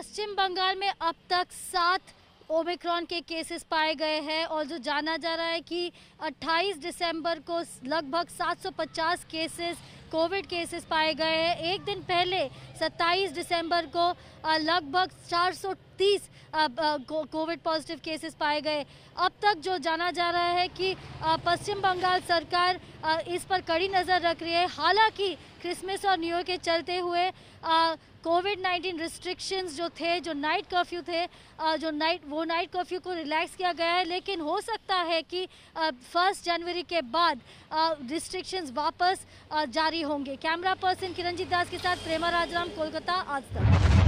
पश्चिम बंगाल में अब तक सात ओमिक्रॉन के केसेस पाए गए हैं और जो जाना जा रहा है कि 28 दिसंबर को लगभग 750 केसेस कोविड केसेस पाए गए हैं एक दिन पहले 27 दिसंबर को लगभग 430 कोविड पॉजिटिव केसेस पाए गए अब तक जो जाना जा रहा है कि पश्चिम बंगाल सरकार इस पर कड़ी नज़र रख रही है हालांकि क्रिसमस और न्यू ईयर के चलते हुए कोविड नाइन्टीन रिस्ट्रिक्शंस जो थे जो नाइट कर्फ्यू थे आ, जो नाइट वो नाइट कर्फ्यू को रिलैक्स किया गया है लेकिन हो सकता है कि फर्स्ट जनवरी के बाद रिस्ट्रिक्शंस वापस आ, जारी होंगे कैमरा पर्सन किरणजीत दास के साथ प्रेमा राजराम कोलकाता आज तक